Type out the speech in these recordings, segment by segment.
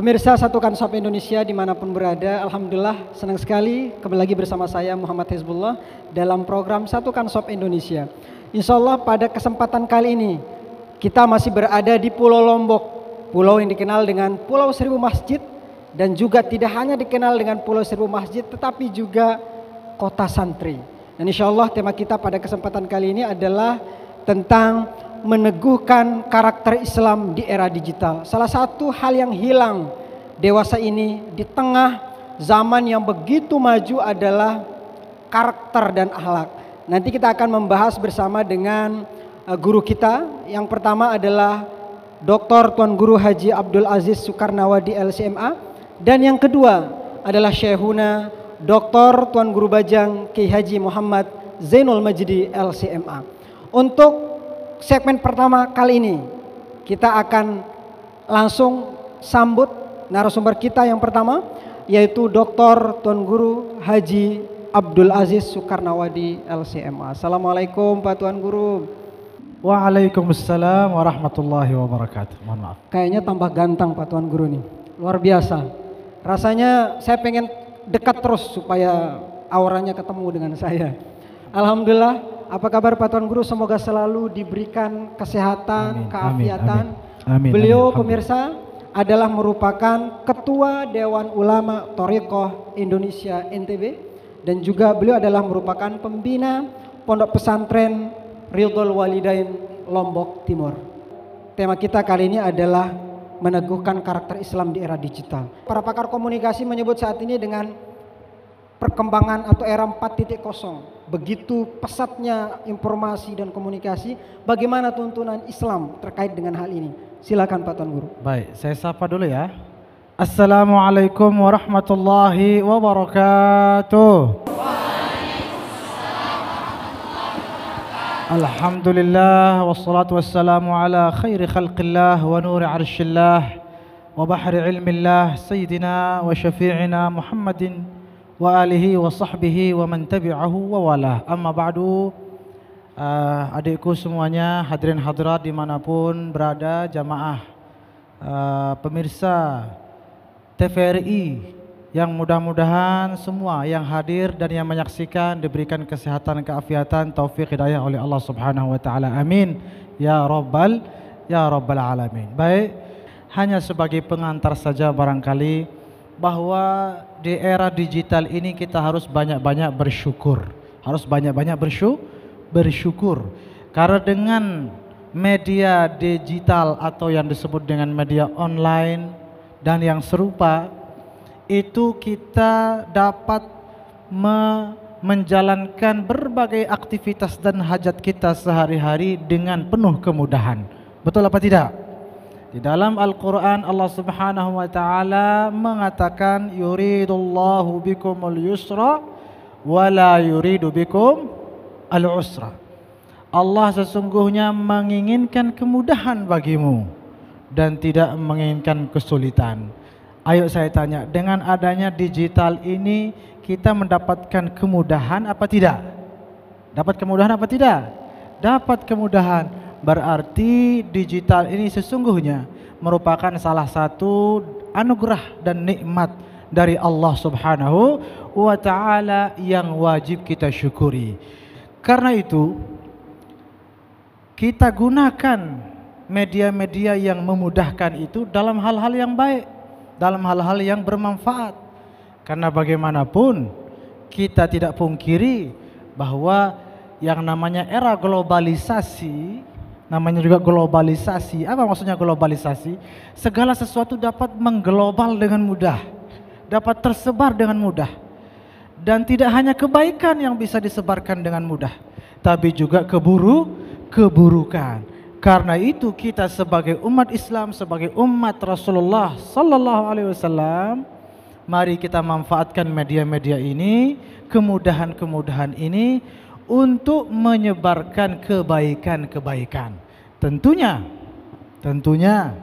Pemirsa Satukan Sop Indonesia dimanapun berada, Alhamdulillah senang sekali kembali lagi bersama saya Muhammad Hezbollah dalam program Satukan Sop Indonesia. Insya Allah pada kesempatan kali ini kita masih berada di Pulau Lombok, pulau yang dikenal dengan Pulau Seribu Masjid dan juga tidak hanya dikenal dengan Pulau Seribu Masjid tetapi juga kota santri. Dan insya Allah tema kita pada kesempatan kali ini adalah tentang meneguhkan karakter Islam di era digital. Salah satu hal yang hilang dewasa ini di tengah zaman yang begitu maju adalah karakter dan akhlak. Nanti kita akan membahas bersama dengan eh, guru kita. Yang pertama adalah Dr. Tuan Guru Haji Abdul Aziz di LCMA dan yang kedua adalah Syekhuna Dr. Tuan Guru Bajang Ki Haji Muhammad Zainul Majdi LCMA. Untuk segmen pertama kali ini kita akan langsung sambut narasumber kita yang pertama yaitu Dr. Tuan Guru Haji Abdul Aziz Soekarnawadi LCMA. Assalamualaikum Pak Tuan Guru. Waalaikumsalam warahmatullahi wabarakatuh. Mohon maaf. Kayaknya tambah ganteng Pak Tuan Guru nih. Luar biasa. Rasanya saya pengen dekat terus supaya auranya ketemu dengan saya. Alhamdulillah apa kabar Pak Tuan Guru? Semoga selalu diberikan kesehatan, amin, keafiatan. Beliau amin, pemirsa adalah merupakan Ketua Dewan Ulama Torikoh Indonesia NTB dan juga beliau adalah merupakan pembina Pondok Pesantren Ridul Walidain Lombok Timur. Tema kita kali ini adalah meneguhkan karakter Islam di era digital. Para pakar komunikasi menyebut saat ini dengan perkembangan atau era 4.0 begitu pesatnya informasi dan komunikasi, bagaimana tuntunan Islam terkait dengan hal ini? Silakan Pak Tuan Guru. Baik, saya sapa dulu ya. Assalamualaikum warahmatullahi wabarakatuh. Alhamdulillah wassalatu wassalamu ala khairi khalqillah wa nuri arshillah wa bahri ilmillah sayyidina wa syafi'ina Muhammadin wa alihi wa sahbihi wa man tabi'ahu wa walah. Amma ba'du. Uh, adikku semuanya, hadirin hadirat dimanapun berada, jamaah uh, pemirsa TVRI yang mudah-mudahan semua yang hadir dan yang menyaksikan diberikan kesehatan, keafiatan, taufik, hidayah oleh Allah Subhanahu wa taala. Amin. Ya Rabbal ya Rabbal alamin. Baik, hanya sebagai pengantar saja barangkali bahwa di era digital ini kita harus banyak-banyak bersyukur. Harus banyak-banyak bersyukur, Karena dengan media digital atau yang disebut dengan media online dan yang serupa itu kita dapat me menjalankan berbagai aktivitas dan hajat kita sehari-hari dengan penuh kemudahan. Betul apa tidak? Di dalam Al-Quran Allah subhanahu wa ta'ala mengatakan Yuridullahu bikumul yusra Wala yuridu bikum al-usra Allah sesungguhnya menginginkan kemudahan bagimu Dan tidak menginginkan kesulitan Ayo saya tanya, dengan adanya digital ini kita mendapatkan kemudahan apa tidak? Dapat kemudahan apa tidak? Dapat kemudahan Berarti digital ini sesungguhnya merupakan salah satu anugerah dan nikmat dari Allah Subhanahu wa taala yang wajib kita syukuri. Karena itu kita gunakan media-media yang memudahkan itu dalam hal-hal yang baik, dalam hal-hal yang bermanfaat. Karena bagaimanapun kita tidak pungkiri bahwa yang namanya era globalisasi namanya juga globalisasi. Apa maksudnya globalisasi? Segala sesuatu dapat mengglobal dengan mudah, dapat tersebar dengan mudah. Dan tidak hanya kebaikan yang bisa disebarkan dengan mudah, tapi juga keburu keburukan. Karena itu kita sebagai umat Islam, sebagai umat Rasulullah sallallahu alaihi wasallam, mari kita manfaatkan media-media ini, kemudahan-kemudahan ini untuk menyebarkan kebaikan-kebaikan Tentunya, tentunya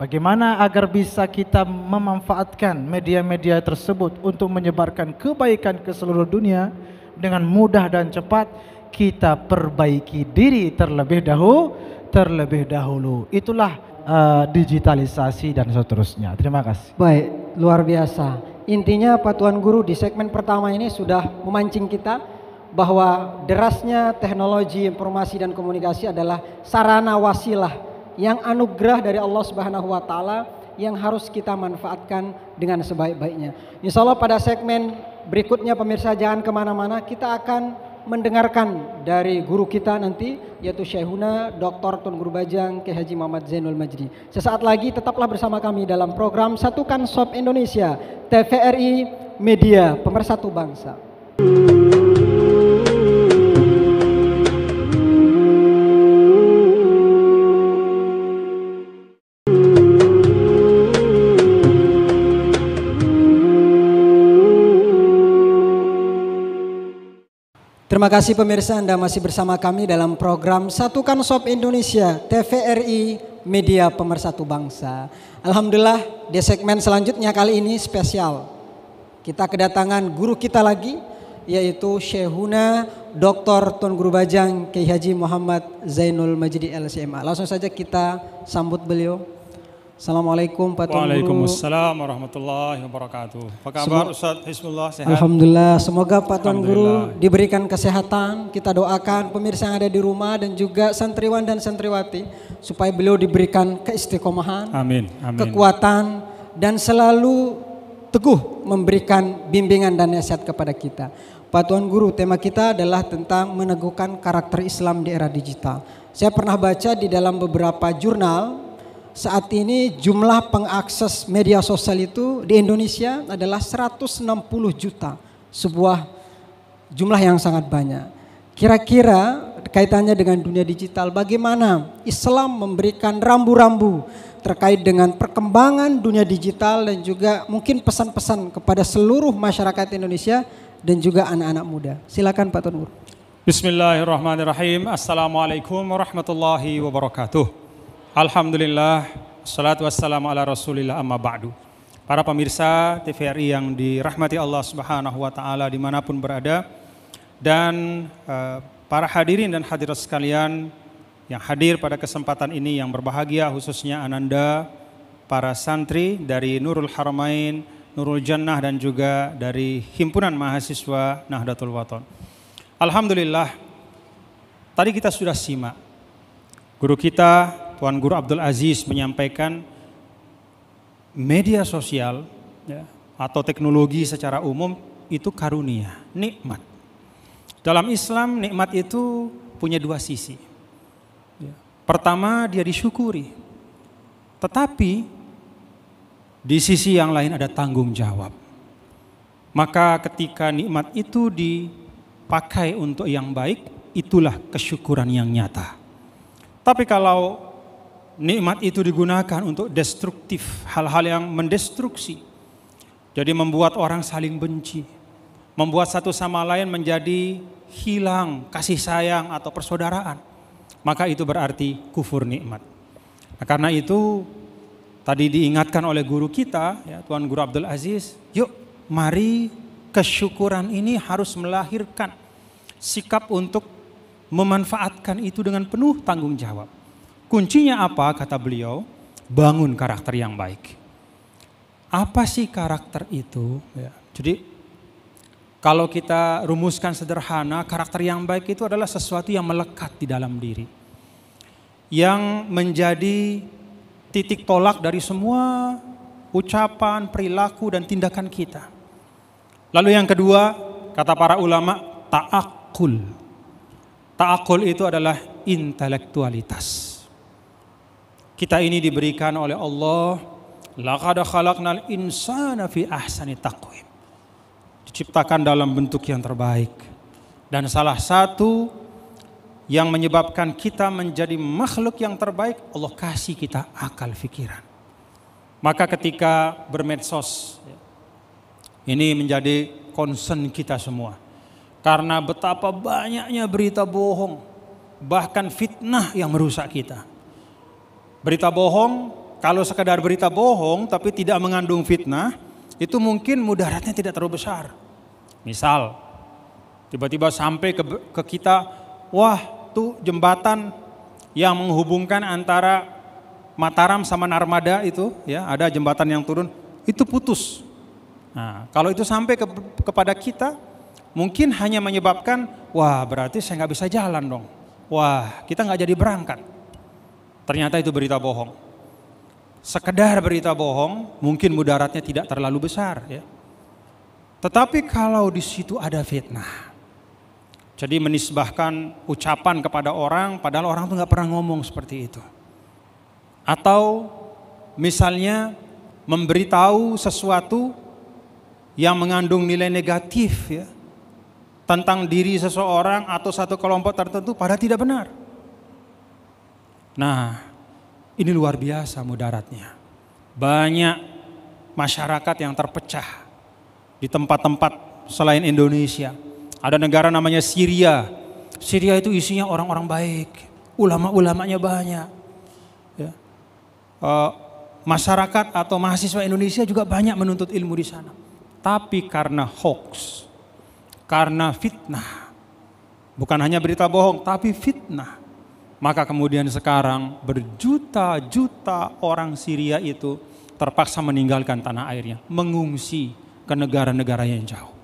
bagaimana agar bisa kita memanfaatkan media-media tersebut untuk menyebarkan kebaikan ke seluruh dunia dengan mudah dan cepat kita perbaiki diri terlebih dahulu terlebih dahulu. Itulah uh, digitalisasi dan seterusnya. Terima kasih. Baik, luar biasa. Intinya Pak Tuan Guru di segmen pertama ini sudah memancing kita bahwa derasnya teknologi informasi dan komunikasi adalah sarana wasilah yang anugerah dari Allah Subhanahu wa taala yang harus kita manfaatkan dengan sebaik-baiknya. Insya Allah pada segmen berikutnya pemirsa jangan kemana-mana kita akan mendengarkan dari guru kita nanti yaitu Syekhuna Dr. Tun Guru Bajang Ke Haji Muhammad Zainul Majdi. Sesaat lagi tetaplah bersama kami dalam program Satukan Sob Indonesia TVRI Media Pemersatu Bangsa. Terima kasih pemirsa Anda masih bersama kami dalam program Satukan Sob Indonesia TVRI Media Pemersatu Bangsa. Alhamdulillah di segmen selanjutnya kali ini spesial. Kita kedatangan guru kita lagi yaitu Syekhuna Dr. Tun Guru Bajang Kiai Haji Muhammad Zainul Majidi LCMA. Langsung saja kita sambut beliau. Assalamualaikum Pak Tuan Waalaikumsalam warahmatullahi wabarakatuh. Apa kabar Ustaz Hizbullah sehat? Alhamdulillah, semoga Pak Tuan Guru diberikan kesehatan. Kita doakan pemirsa yang ada di rumah dan juga santriwan dan santriwati supaya beliau diberikan keistiqomahan, amin, amin. kekuatan dan selalu teguh memberikan bimbingan dan nasihat kepada kita. Pak Tuan Guru, tema kita adalah tentang meneguhkan karakter Islam di era digital. Saya pernah baca di dalam beberapa jurnal saat ini jumlah pengakses media sosial itu di Indonesia adalah 160 juta. Sebuah jumlah yang sangat banyak. Kira-kira kaitannya dengan dunia digital bagaimana Islam memberikan rambu-rambu terkait dengan perkembangan dunia digital dan juga mungkin pesan-pesan kepada seluruh masyarakat Indonesia dan juga anak-anak muda. Silakan Pak Tunur. Bismillahirrahmanirrahim. Assalamualaikum warahmatullahi wabarakatuh. Alhamdulillah, salatu wassalamu ala rasulillah amma ba'du. Para pemirsa TVRI yang dirahmati Allah subhanahu wa ta'ala dimanapun berada, dan eh, para hadirin dan hadirat sekalian yang hadir pada kesempatan ini yang berbahagia khususnya Ananda, para santri dari Nurul Haramain, Nurul Jannah dan juga dari Himpunan Mahasiswa Nahdlatul Wathon. Alhamdulillah, tadi kita sudah simak guru kita Tuan Guru Abdul Aziz menyampaikan media sosial ya, atau teknologi secara umum itu karunia, nikmat. Dalam Islam nikmat itu punya dua sisi. Ya, pertama dia disyukuri. Tetapi di sisi yang lain ada tanggung jawab. Maka ketika nikmat itu dipakai untuk yang baik, itulah kesyukuran yang nyata. Tapi kalau nikmat itu digunakan untuk destruktif, hal-hal yang mendestruksi. Jadi membuat orang saling benci, membuat satu sama lain menjadi hilang kasih sayang atau persaudaraan. Maka itu berarti kufur nikmat. Nah, karena itu tadi diingatkan oleh guru kita, ya, Tuan Guru Abdul Aziz, yuk mari kesyukuran ini harus melahirkan sikap untuk memanfaatkan itu dengan penuh tanggung jawab. Kuncinya apa kata beliau? Bangun karakter yang baik. Apa sih karakter itu? Ya. Jadi kalau kita rumuskan sederhana, karakter yang baik itu adalah sesuatu yang melekat di dalam diri. Yang menjadi titik tolak dari semua ucapan, perilaku, dan tindakan kita. Lalu yang kedua, kata para ulama, ta'akul. Ta'akul itu adalah intelektualitas. Kita ini diberikan oleh Allah laqad khalaqnal insana fi ahsani taqwim. Diciptakan dalam bentuk yang terbaik. Dan salah satu yang menyebabkan kita menjadi makhluk yang terbaik, Allah kasih kita akal pikiran. Maka ketika bermedsos, ini menjadi concern kita semua. Karena betapa banyaknya berita bohong, bahkan fitnah yang merusak kita. Berita bohong, kalau sekedar berita bohong tapi tidak mengandung fitnah, itu mungkin mudaratnya tidak terlalu besar. Misal, tiba-tiba sampai ke, ke kita, wah tuh jembatan yang menghubungkan antara Mataram sama Narmada itu, ya ada jembatan yang turun, itu putus. Nah, kalau itu sampai ke, kepada kita, mungkin hanya menyebabkan, wah berarti saya nggak bisa jalan dong. Wah, kita nggak jadi berangkat. Ternyata itu berita bohong. Sekedar berita bohong, mungkin mudaratnya tidak terlalu besar ya. Tetapi kalau di situ ada fitnah. Jadi menisbahkan ucapan kepada orang padahal orang itu nggak pernah ngomong seperti itu. Atau misalnya memberitahu sesuatu yang mengandung nilai negatif ya tentang diri seseorang atau satu kelompok tertentu pada tidak benar. Nah, ini luar biasa mudaratnya. Banyak masyarakat yang terpecah di tempat-tempat selain Indonesia. Ada negara namanya Syria. Syria itu isinya orang-orang baik, ulama-ulamanya banyak. Ya. Uh, masyarakat atau mahasiswa Indonesia juga banyak menuntut ilmu di sana. Tapi karena hoax, karena fitnah, bukan hanya berita bohong, tapi fitnah maka kemudian sekarang berjuta-juta orang Syria itu terpaksa meninggalkan tanah airnya, mengungsi ke negara-negara yang jauh.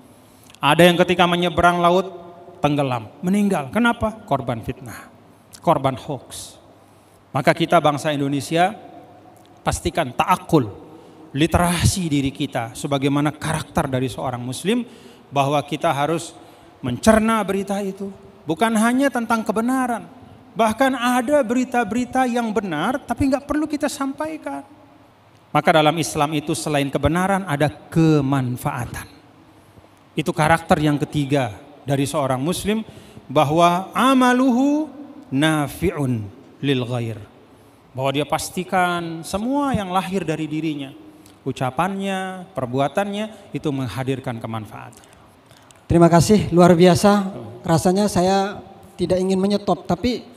Ada yang ketika menyeberang laut tenggelam, meninggal. Kenapa? Korban fitnah, korban hoax. Maka kita bangsa Indonesia pastikan taakul, literasi diri kita sebagaimana karakter dari seorang muslim bahwa kita harus mencerna berita itu, bukan hanya tentang kebenaran, Bahkan ada berita-berita yang benar tapi nggak perlu kita sampaikan. Maka dalam Islam itu selain kebenaran ada kemanfaatan. Itu karakter yang ketiga dari seorang muslim bahwa amaluhu nafi'un lil ghair. Bahwa dia pastikan semua yang lahir dari dirinya, ucapannya, perbuatannya itu menghadirkan kemanfaatan. Terima kasih luar biasa. Rasanya saya tidak ingin menyetop tapi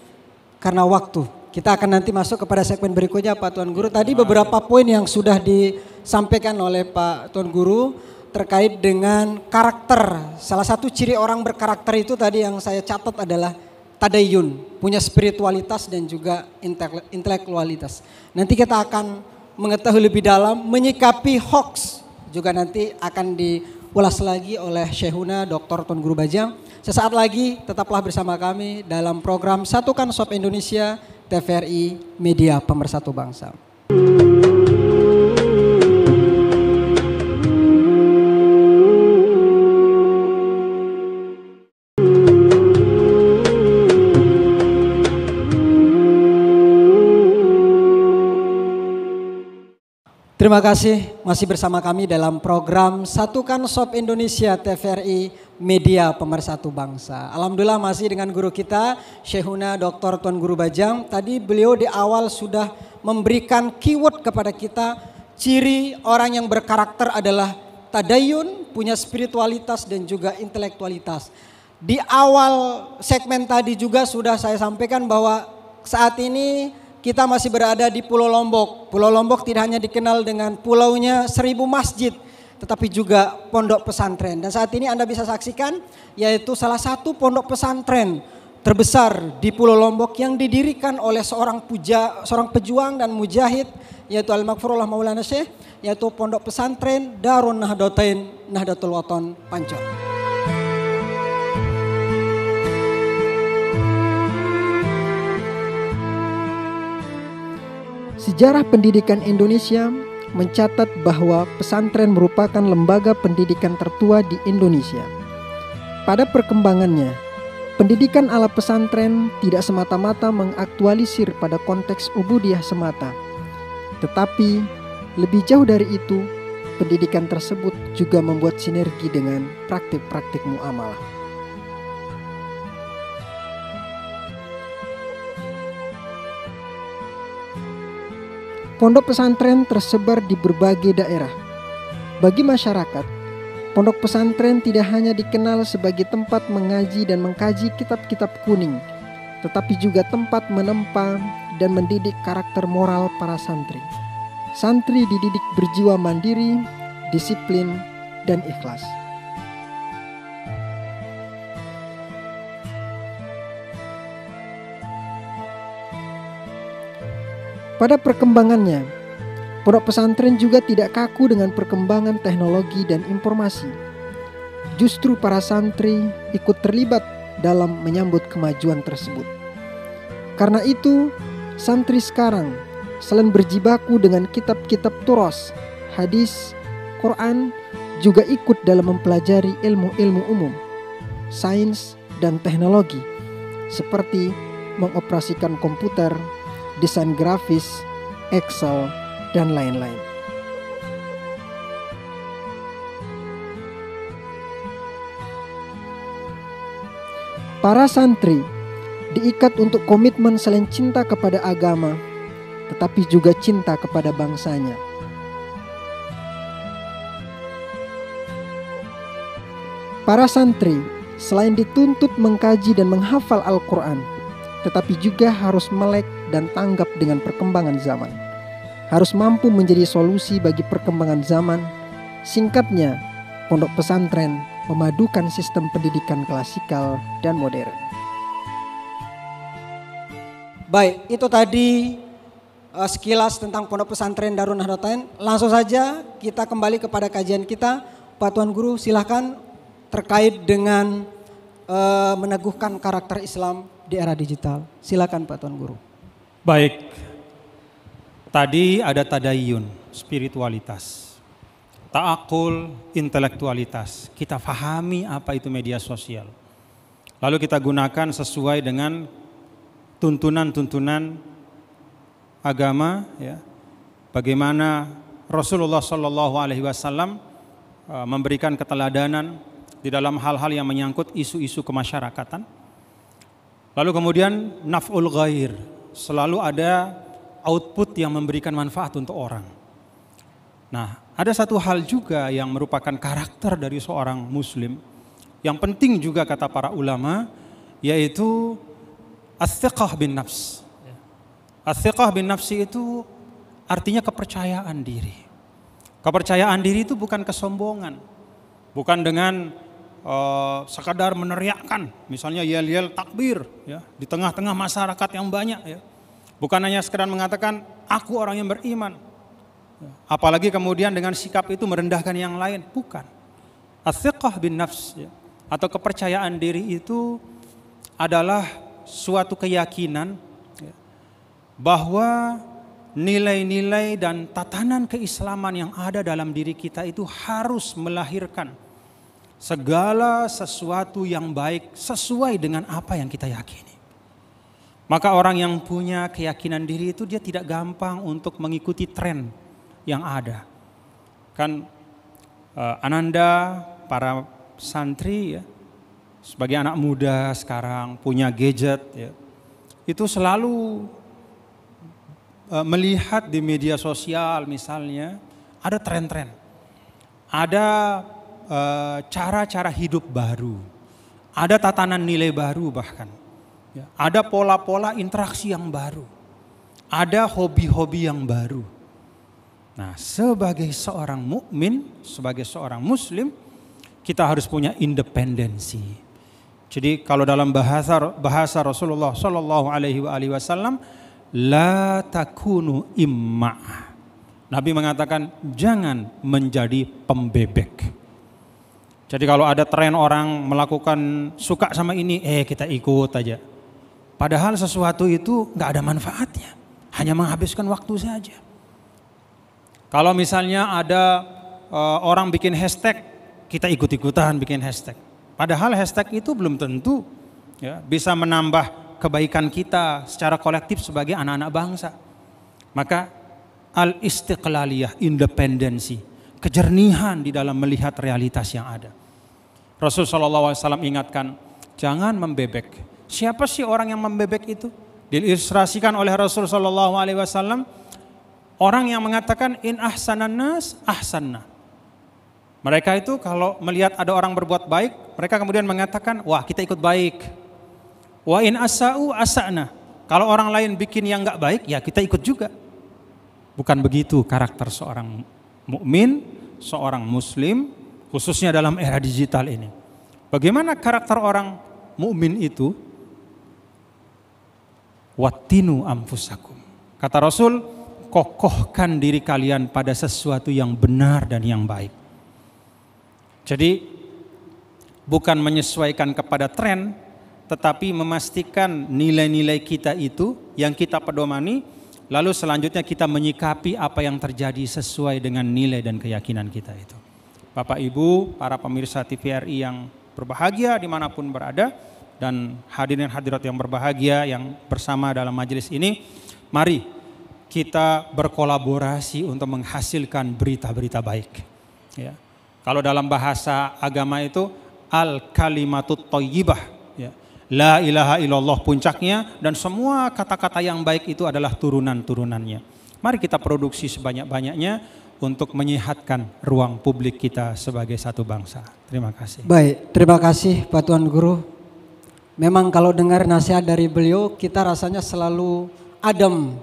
karena waktu. Kita akan nanti masuk kepada segmen berikutnya Pak Tuan Guru. Tadi beberapa poin yang sudah disampaikan oleh Pak Tuan Guru terkait dengan karakter. Salah satu ciri orang berkarakter itu tadi yang saya catat adalah tadayun, punya spiritualitas dan juga intelektualitas. Nanti kita akan mengetahui lebih dalam menyikapi hoax juga nanti akan diulas lagi oleh Syekhuna Dr. Tuan Guru Bajang Sesaat lagi tetaplah bersama kami dalam program Satukan Sob Indonesia TVRI Media Pemersatu Bangsa. Terima kasih masih bersama kami dalam program Satukan Sob Indonesia TVRI media pemersatu bangsa. Alhamdulillah masih dengan guru kita Syekhuna Dr. Tuan Guru Bajang. Tadi beliau di awal sudah memberikan keyword kepada kita ciri orang yang berkarakter adalah tadayun, punya spiritualitas dan juga intelektualitas. Di awal segmen tadi juga sudah saya sampaikan bahwa saat ini kita masih berada di Pulau Lombok. Pulau Lombok tidak hanya dikenal dengan pulaunya seribu masjid, tetapi juga pondok pesantren. Dan saat ini Anda bisa saksikan yaitu salah satu pondok pesantren terbesar di Pulau Lombok yang didirikan oleh seorang puja, seorang pejuang dan mujahid yaitu Al-Maghfurullah Maulana Syekh yaitu pondok pesantren Darun Nahdlatain Nahdlatul Wathon Pancor. Sejarah pendidikan Indonesia mencatat bahwa pesantren merupakan lembaga pendidikan tertua di Indonesia. Pada perkembangannya, pendidikan ala pesantren tidak semata-mata mengaktualisir pada konteks ubudiah semata, tetapi lebih jauh dari itu, pendidikan tersebut juga membuat sinergi dengan praktik-praktik muamalah. Pondok pesantren tersebar di berbagai daerah. Bagi masyarakat, pondok pesantren tidak hanya dikenal sebagai tempat mengaji dan mengkaji kitab-kitab kuning, tetapi juga tempat menempa dan mendidik karakter moral para santri. Santri dididik berjiwa mandiri, disiplin, dan ikhlas. Pada perkembangannya, pondok pesantren juga tidak kaku dengan perkembangan teknologi dan informasi. Justru para santri ikut terlibat dalam menyambut kemajuan tersebut. Karena itu, santri sekarang selain berjibaku dengan kitab-kitab turos, hadis, Quran, juga ikut dalam mempelajari ilmu-ilmu umum, sains, dan teknologi, seperti mengoperasikan komputer, desain grafis, Excel, dan lain-lain. Para santri diikat untuk komitmen selain cinta kepada agama, tetapi juga cinta kepada bangsanya. Para santri selain dituntut mengkaji dan menghafal Al-Quran, tetapi juga harus melek dan tanggap dengan perkembangan zaman. Harus mampu menjadi solusi bagi perkembangan zaman. Singkatnya, pondok pesantren memadukan sistem pendidikan klasikal dan modern. Baik, itu tadi uh, sekilas tentang pondok pesantren Darun Nahdlatain. Langsung saja kita kembali kepada kajian kita. Pak Tuan Guru, silahkan terkait dengan uh, meneguhkan karakter Islam di era digital. Silakan Pak Tuan Guru. Baik, tadi ada tadayun, spiritualitas, taakul, intelektualitas. Kita fahami apa itu media sosial. Lalu kita gunakan sesuai dengan tuntunan-tuntunan agama, ya. bagaimana Rasulullah Shallallahu Alaihi Wasallam e, memberikan keteladanan di dalam hal-hal yang menyangkut isu-isu kemasyarakatan. Lalu kemudian naf'ul ghair, selalu ada output yang memberikan manfaat untuk orang. Nah, ada satu hal juga yang merupakan karakter dari seorang muslim yang penting juga kata para ulama yaitu as bin nafs. as bin nafsi itu artinya kepercayaan diri. Kepercayaan diri itu bukan kesombongan. Bukan dengan uh, sekadar meneriakkan misalnya yel-yel takbir ya di tengah-tengah masyarakat yang banyak ya. Bukan hanya sekedar mengatakan, aku orang yang beriman. Apalagi kemudian dengan sikap itu merendahkan yang lain. Bukan. asyikah bin nafs. Ya, atau kepercayaan diri itu adalah suatu keyakinan ya, bahwa nilai-nilai dan tatanan keislaman yang ada dalam diri kita itu harus melahirkan segala sesuatu yang baik sesuai dengan apa yang kita yakin. Maka orang yang punya keyakinan diri itu dia tidak gampang untuk mengikuti tren yang ada. Kan eh, Ananda, para santri ya, sebagai anak muda sekarang punya gadget ya, itu selalu eh, melihat di media sosial misalnya ada tren-tren, ada eh, cara -cara hidup baru, ada tatanan nilai baru bahkan Ya, ada pola-pola interaksi yang baru. Ada hobi-hobi yang baru. Nah, sebagai seorang mukmin, sebagai seorang muslim, kita harus punya independensi. Jadi kalau dalam bahasa bahasa Rasulullah Shallallahu alaihi wasallam la takunu imma. Nabi mengatakan jangan menjadi pembebek. Jadi kalau ada tren orang melakukan suka sama ini, eh kita ikut aja. Padahal sesuatu itu nggak ada manfaatnya, hanya menghabiskan waktu saja. Kalau misalnya ada e, orang bikin hashtag, kita ikut-ikutan bikin hashtag. Padahal hashtag itu belum tentu ya, bisa menambah kebaikan kita secara kolektif sebagai anak-anak bangsa. Maka al istiqlaliyah, independensi, kejernihan di dalam melihat realitas yang ada. Rasulullah SAW ingatkan, jangan membebek, Siapa sih orang yang membebek itu? Diilustrasikan oleh Rasul saw. orang yang mengatakan in ahsanan nas ahsanna. Mereka itu kalau melihat ada orang berbuat baik, mereka kemudian mengatakan, wah kita ikut baik. Wa in asa'u asa'na. Kalau orang lain bikin yang nggak baik, ya kita ikut juga. Bukan begitu karakter seorang mukmin, seorang muslim, khususnya dalam era digital ini. Bagaimana karakter orang mukmin itu Watinu amfusakum. Kata Rasul, kokohkan diri kalian pada sesuatu yang benar dan yang baik. Jadi bukan menyesuaikan kepada tren, tetapi memastikan nilai-nilai kita itu yang kita pedomani, lalu selanjutnya kita menyikapi apa yang terjadi sesuai dengan nilai dan keyakinan kita itu. Bapak Ibu, para pemirsa TVRI yang berbahagia dimanapun berada, dan hadirin hadirat yang berbahagia yang bersama dalam majelis ini. Mari kita berkolaborasi untuk menghasilkan berita-berita baik. Ya. Kalau dalam bahasa agama itu al kalimatut toyibah. Ya. La ilaha illallah puncaknya dan semua kata-kata yang baik itu adalah turunan-turunannya. Mari kita produksi sebanyak-banyaknya untuk menyehatkan ruang publik kita sebagai satu bangsa. Terima kasih. Baik, terima kasih Pak Tuan Guru. Memang kalau dengar nasihat dari beliau kita rasanya selalu adem,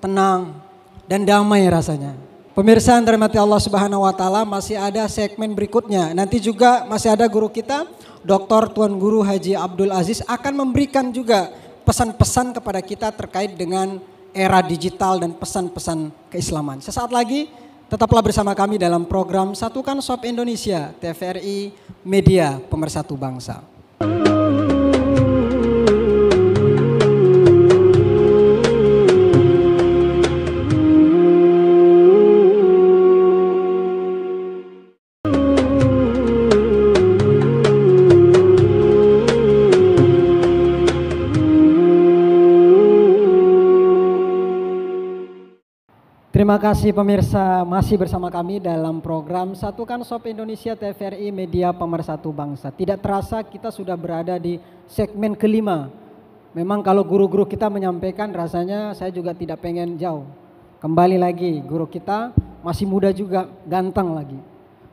tenang, dan damai rasanya. Pemirsa yang terhormat Allah Subhanahu wa taala, masih ada segmen berikutnya. Nanti juga masih ada guru kita, Dr. Tuan Guru Haji Abdul Aziz akan memberikan juga pesan-pesan kepada kita terkait dengan era digital dan pesan-pesan keislaman. Sesaat lagi tetaplah bersama kami dalam program Satukan Sob Indonesia TVRI Media Pemersatu Bangsa. Terima kasih pemirsa masih bersama kami dalam program Satukan Sop Indonesia TVRI Media Pemersatu Bangsa. Tidak terasa kita sudah berada di segmen kelima. Memang kalau guru-guru kita menyampaikan rasanya saya juga tidak pengen jauh. Kembali lagi guru kita masih muda juga, ganteng lagi.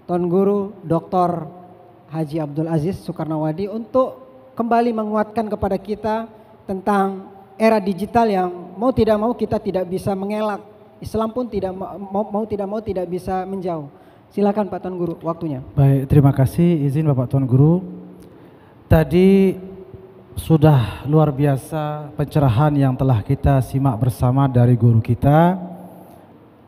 Tuan Guru Dr. Haji Abdul Aziz Soekarnawadi untuk kembali menguatkan kepada kita tentang era digital yang mau tidak mau kita tidak bisa mengelak Islam pun tidak mau, mau tidak mau tidak bisa menjauh. Silakan Pak Tuan Guru, waktunya. Baik, terima kasih izin Bapak Tuan Guru. Tadi sudah luar biasa pencerahan yang telah kita simak bersama dari guru kita.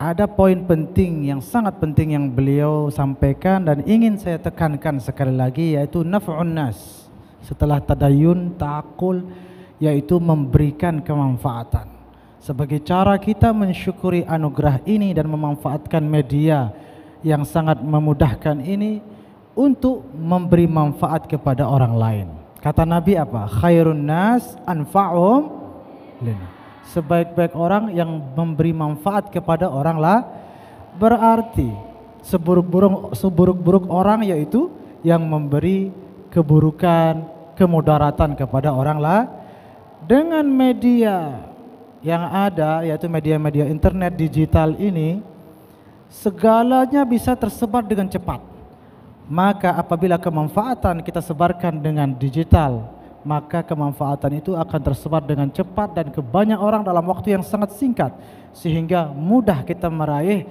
Ada poin penting yang sangat penting yang beliau sampaikan dan ingin saya tekankan sekali lagi yaitu naf'un nas. Setelah tadayun, takul yaitu memberikan kemanfaatan. Sebagai cara kita mensyukuri anugerah ini dan memanfaatkan media yang sangat memudahkan ini untuk memberi manfaat kepada orang lain. Kata Nabi apa? Khairun nas anfa'um Sebaik-baik orang yang memberi manfaat kepada orang lah berarti seburuk-buruk seburuk-buruk orang yaitu yang memberi keburukan, kemudaratan kepada orang lah dengan media yang ada yaitu media-media internet digital ini segalanya bisa tersebar dengan cepat. Maka apabila kemanfaatan kita sebarkan dengan digital, maka kemanfaatan itu akan tersebar dengan cepat dan ke banyak orang dalam waktu yang sangat singkat sehingga mudah kita meraih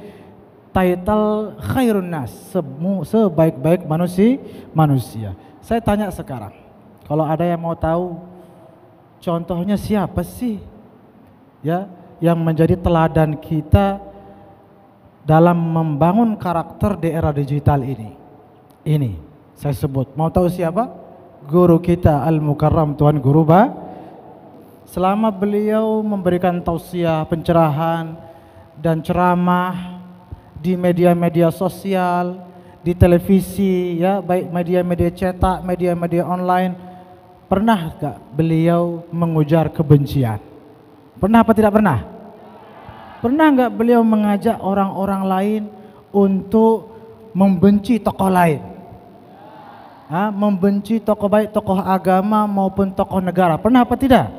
title khairun nas, sebaik-baik manusia, manusia. Saya tanya sekarang, kalau ada yang mau tahu contohnya siapa sih ya yang menjadi teladan kita dalam membangun karakter di era digital ini. Ini saya sebut. Mau tahu siapa? Guru kita Al-Mukarram Tuan Guru Ba. Selama beliau memberikan tausiah, pencerahan dan ceramah di media-media sosial, di televisi ya, baik media-media cetak, media-media online, pernah gak beliau mengujar kebencian? Pernah apa tidak pernah? Pernah enggak beliau mengajak orang-orang lain untuk membenci tokoh lain? Hah? Membenci tokoh baik tokoh agama maupun tokoh negara. Pernah apa tidak?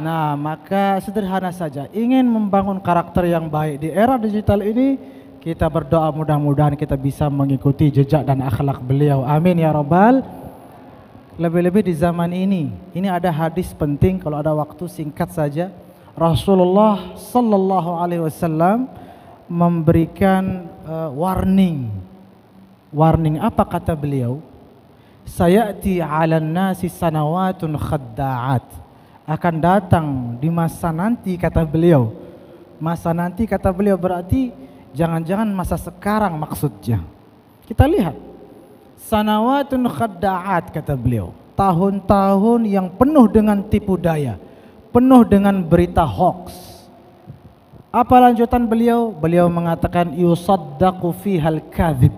Nah, maka sederhana saja, ingin membangun karakter yang baik di era digital ini, kita berdoa mudah-mudahan kita bisa mengikuti jejak dan akhlak beliau. Amin ya Rabbal lebih-lebih di zaman ini. Ini ada hadis penting kalau ada waktu singkat saja. Rasulullah sallallahu alaihi wasallam memberikan uh, warning. Warning apa kata beliau? Sayati 'alan nasi sanawatun khadda'at. Akan datang di masa nanti kata beliau. Masa nanti kata beliau berarti jangan-jangan masa sekarang maksudnya. Kita lihat Sanawatun khadda'at kata beliau. Tahun-tahun yang penuh dengan tipu daya, penuh dengan berita hoax. Apa lanjutan beliau? Beliau mengatakan yusaddaqu fihal kadhib.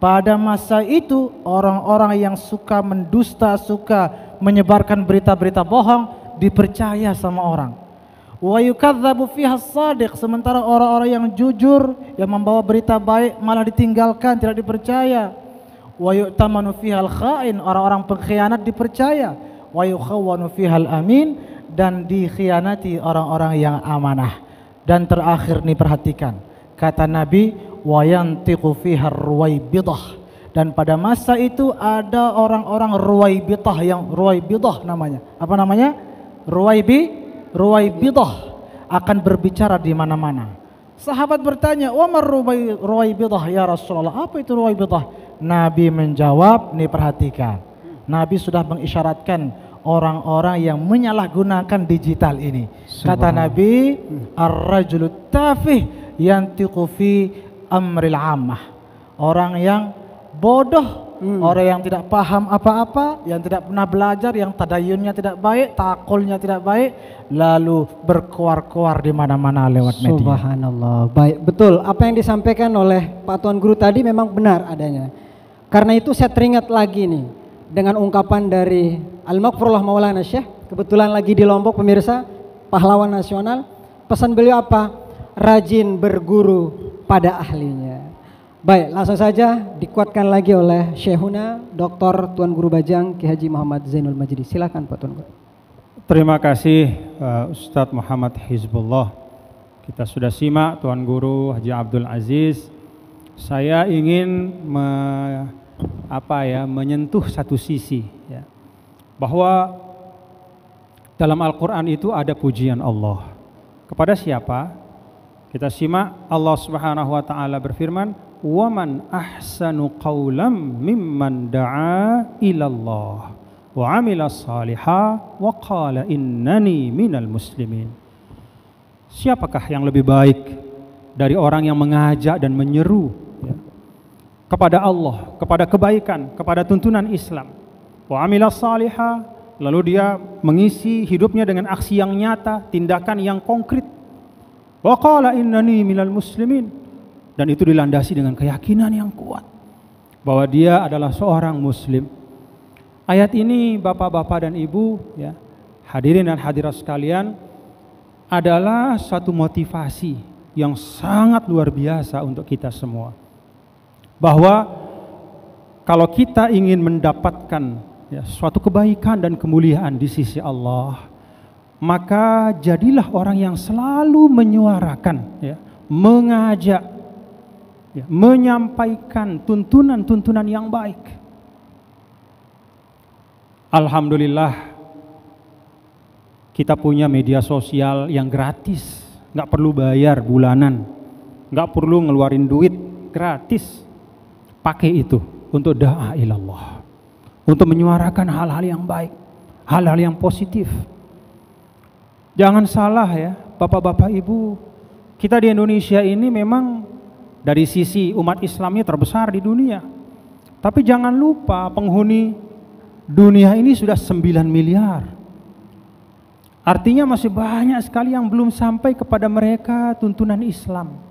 Pada masa itu orang-orang yang suka mendusta, suka menyebarkan berita-berita bohong dipercaya sama orang. Wa yukadzabu fiha sadiq sementara orang-orang yang jujur yang membawa berita baik malah ditinggalkan, tidak dipercaya wa yu'tamanu al kha'in orang-orang pengkhianat dipercaya wa yukhawwanu al amin dan dikhianati orang-orang yang amanah dan terakhir nih perhatikan kata Nabi wa yantiqu fiha ruwaibidah dan pada masa itu ada orang-orang ruwaibidah yang ruwaibidah namanya apa namanya ruwaibi ruwaibidah akan berbicara di mana-mana sahabat bertanya wa mar ruwaibidah ya Rasulullah apa itu ruwaibidah Nabi menjawab, nih perhatikan. Nabi sudah mengisyaratkan orang-orang yang menyalahgunakan digital ini. Kata Nabi, ar rajul tafih yantiqu fi amril ammah. Orang yang bodoh, hmm. orang yang tidak paham apa-apa, yang tidak pernah belajar, yang tadayunnya tidak baik, takulnya tidak baik, lalu berkuar-kuar di mana-mana lewat media. Subhanallah. Baik, betul. Apa yang disampaikan oleh Pak Tuan Guru tadi memang benar adanya karena itu saya teringat lagi nih dengan ungkapan dari Al-Maghfurullah Maulana Syekh, kebetulan lagi di Lombok pemirsa, pahlawan nasional. Pesan beliau apa? Rajin berguru pada ahlinya. Baik, langsung saja dikuatkan lagi oleh Syekhuna Dr. Tuan Guru Bajang Ki Haji Muhammad Zainul Majdi. Silakan Pak Tuan Guru. Terima kasih uh, Ustadz Muhammad Hizbullah. Kita sudah simak Tuan Guru Haji Abdul Aziz saya ingin me, apa ya, menyentuh satu sisi ya. Bahwa dalam Al-Qur'an itu ada pujian Allah. Kepada siapa? Kita simak Allah Subhanahu wa taala berfirman, "Waman ahsanu qawlam mimman da'a ilallah wa 'amila saliha wa qala innani minal muslimin." Siapakah yang lebih baik dari orang yang mengajak dan menyeru kepada Allah, kepada kebaikan, kepada tuntunan Islam. Wa amilas saliha, lalu dia mengisi hidupnya dengan aksi yang nyata, tindakan yang konkret. Wa qala innani minal muslimin. Dan itu dilandasi dengan keyakinan yang kuat bahwa dia adalah seorang muslim. Ayat ini Bapak-bapak dan Ibu ya, hadirin dan hadirat sekalian adalah satu motivasi yang sangat luar biasa untuk kita semua bahwa kalau kita ingin mendapatkan ya, suatu kebaikan dan kemuliaan di sisi Allah, maka jadilah orang yang selalu menyuarakan, ya, mengajak, ya, menyampaikan tuntunan-tuntunan yang baik. Alhamdulillah, kita punya media sosial yang gratis, nggak perlu bayar bulanan, nggak perlu ngeluarin duit, gratis pakai itu untuk doa ilallah. Untuk menyuarakan hal-hal yang baik, hal-hal yang positif. Jangan salah ya, Bapak-bapak Ibu, kita di Indonesia ini memang dari sisi umat Islamnya terbesar di dunia. Tapi jangan lupa penghuni dunia ini sudah 9 miliar. Artinya masih banyak sekali yang belum sampai kepada mereka tuntunan Islam.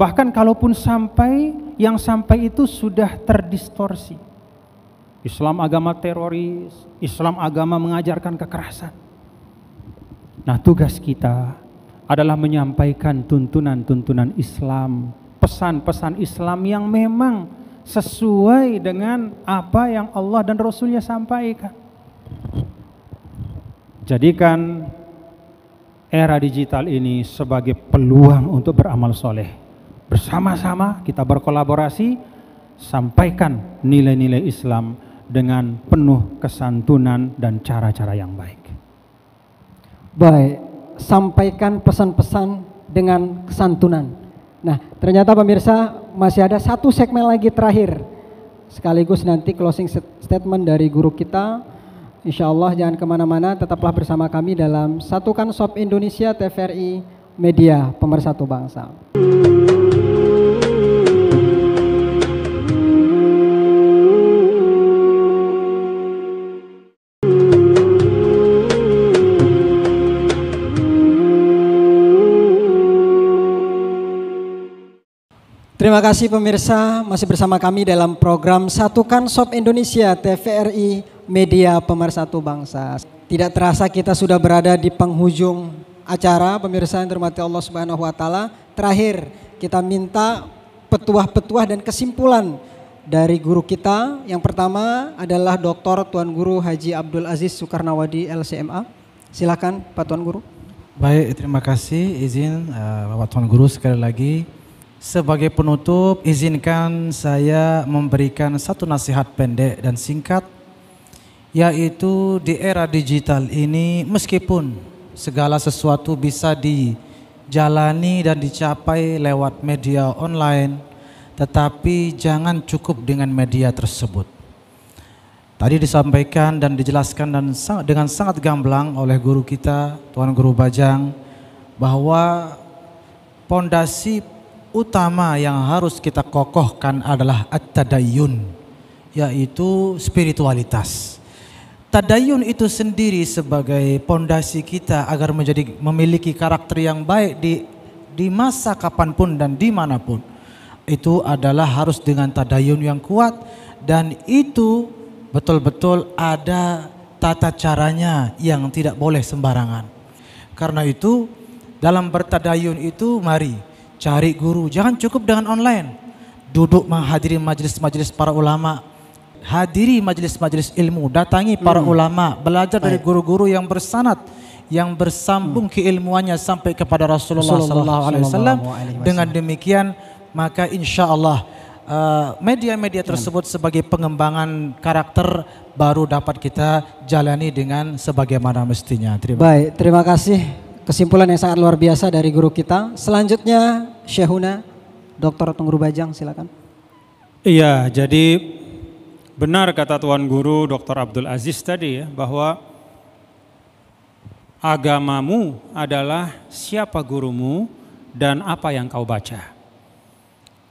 Bahkan kalaupun sampai yang sampai itu sudah terdistorsi. Islam agama teroris, Islam agama mengajarkan kekerasan. Nah, tugas kita adalah menyampaikan tuntunan-tuntunan Islam, pesan-pesan Islam yang memang sesuai dengan apa yang Allah dan Rasulnya sampaikan. Jadikan era digital ini sebagai peluang untuk beramal soleh bersama-sama kita berkolaborasi sampaikan nilai-nilai Islam dengan penuh kesantunan dan cara-cara yang baik. Baik, sampaikan pesan-pesan dengan kesantunan. Nah, ternyata pemirsa masih ada satu segmen lagi terakhir. Sekaligus nanti closing statement dari guru kita. Insya Allah jangan kemana-mana, tetaplah bersama kami dalam Satukan Sob Indonesia TVRI Media Pemersatu Bangsa. Terima kasih pemirsa masih bersama kami dalam program Satukan Sob Indonesia TVRI Media Pemersatu Bangsa. Tidak terasa kita sudah berada di penghujung acara pemirsa yang dirahmati Allah Subhanahu wa taala. Terakhir kita minta petuah-petuah dan kesimpulan dari guru kita. Yang pertama adalah Dr. Tuan Guru Haji Abdul Aziz Soekarnawadi LCMA. Silakan Pak Tuan Guru. Baik, terima kasih izin uh, Bapak Tuan Guru sekali lagi sebagai penutup, izinkan saya memberikan satu nasihat pendek dan singkat, yaitu di era digital ini, meskipun segala sesuatu bisa dijalani dan dicapai lewat media online, tetapi jangan cukup dengan media tersebut. Tadi disampaikan dan dijelaskan dan dengan sangat gamblang oleh guru kita, Tuan Guru Bajang, bahwa pondasi utama yang harus kita kokohkan adalah at-tadayyun yaitu spiritualitas. Tadayun itu sendiri sebagai pondasi kita agar menjadi memiliki karakter yang baik di di masa kapanpun dan dimanapun. Itu adalah harus dengan tadayun yang kuat dan itu betul-betul ada tata caranya yang tidak boleh sembarangan. Karena itu dalam bertadayun itu mari cari guru. Jangan cukup dengan online. Duduk menghadiri majelis-majelis para ulama. Hadiri majelis-majelis ilmu, datangi para hmm. ulama, belajar dari guru-guru yang bersanat yang bersambung hmm. keilmuannya sampai kepada Rasulullah sallallahu alaihi wasallam. Dengan demikian maka insya Allah eh, media-media hmm. tersebut sebagai pengembangan karakter baru dapat kita jalani dengan sebagaimana mestinya. Terima Baik, terima kasih. Kesimpulan yang sangat luar biasa dari guru kita. Selanjutnya Syahuna, Dr. Tenggu Bajang silakan. Iya, jadi benar kata Tuan Guru Dr. Abdul Aziz tadi ya bahwa agamamu adalah siapa gurumu dan apa yang kau baca.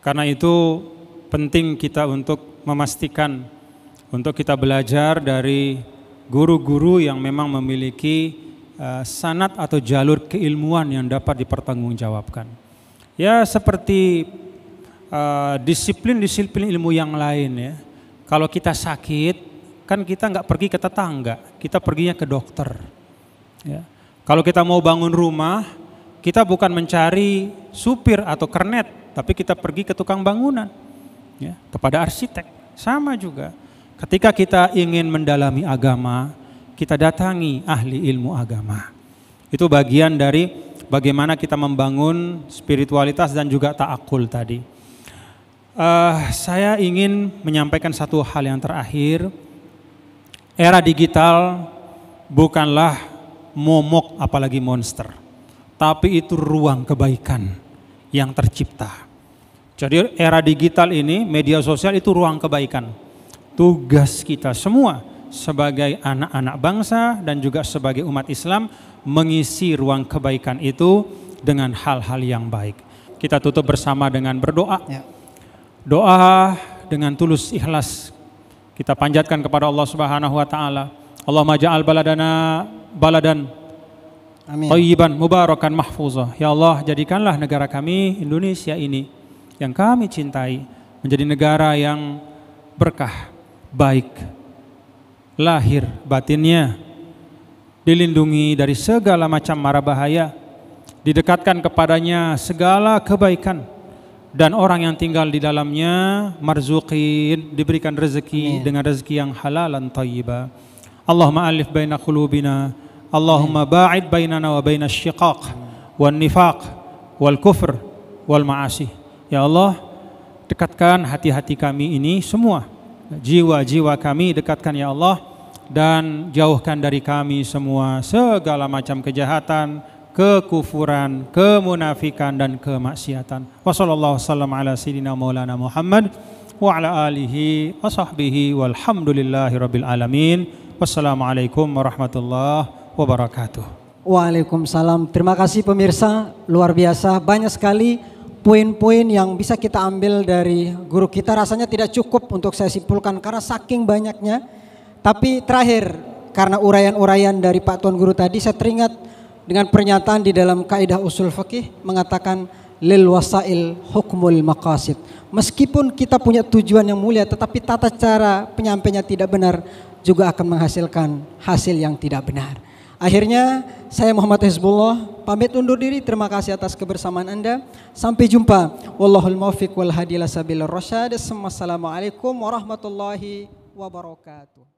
Karena itu penting kita untuk memastikan untuk kita belajar dari guru-guru yang memang memiliki eh, sanat atau jalur keilmuan yang dapat dipertanggungjawabkan ya seperti eh, disiplin-disiplin uh, ilmu yang lain ya. Kalau kita sakit, kan kita nggak pergi ke tetangga, kita perginya ke dokter. Ya. Kalau kita mau bangun rumah, kita bukan mencari supir atau kernet, tapi kita pergi ke tukang bangunan, ya, kepada arsitek. Sama juga. Ketika kita ingin mendalami agama, kita datangi ahli ilmu agama. Itu bagian dari bagaimana kita membangun spiritualitas dan juga ta'akul tadi. Uh, saya ingin menyampaikan satu hal yang terakhir. Era digital bukanlah momok apalagi monster, tapi itu ruang kebaikan yang tercipta. Jadi era digital ini, media sosial itu ruang kebaikan. Tugas kita semua sebagai anak-anak bangsa dan juga sebagai umat Islam mengisi ruang kebaikan itu dengan hal-hal yang baik. Kita tutup bersama dengan berdoa. Ya. Doa dengan tulus ikhlas kita panjatkan kepada Allah Subhanahu wa taala. Allahumma ja'al baladana baladan Amin. Tayyiban, mubarakan, mahfuzah. Ya Allah, jadikanlah negara kami Indonesia ini yang kami cintai menjadi negara yang berkah, baik, lahir batinnya, dilindungi dari segala macam mara bahaya, didekatkan kepadanya segala kebaikan, dan orang yang tinggal di dalamnya marzuqin, diberikan rezeki Amin. dengan rezeki yang halal dan thayyibah. Allahumma alif baina qulubina, Allahumma ba'id bainana wa baina syiqaq, wal nifaq, wal kufr, wal ma'asi. Ya Allah, dekatkan hati-hati kami ini semua, jiwa-jiwa kami dekatkan ya Allah, dan jauhkan dari kami semua segala macam kejahatan, kekufuran, kemunafikan dan kemaksiatan. Wassalamualaikum warahmatullahi wabarakatuh. wabarakatuh. Waalaikumsalam. Terima kasih pemirsa, luar biasa banyak sekali poin-poin yang bisa kita ambil dari guru kita rasanya tidak cukup untuk saya simpulkan karena saking banyaknya tapi terakhir karena urayan-urayan dari Pak Tuan Guru tadi saya teringat dengan pernyataan di dalam kaidah usul fakih mengatakan lil wasail hukmul maqasid. Meskipun kita punya tujuan yang mulia tetapi tata cara penyampaiannya tidak benar juga akan menghasilkan hasil yang tidak benar. Akhirnya saya Muhammad Hizbullah pamit undur diri. Terima kasih atas kebersamaan Anda. Sampai jumpa. Wallahul muwaffiq wal hadi ila sabilir rasyad. Assalamualaikum warahmatullahi wabarakatuh.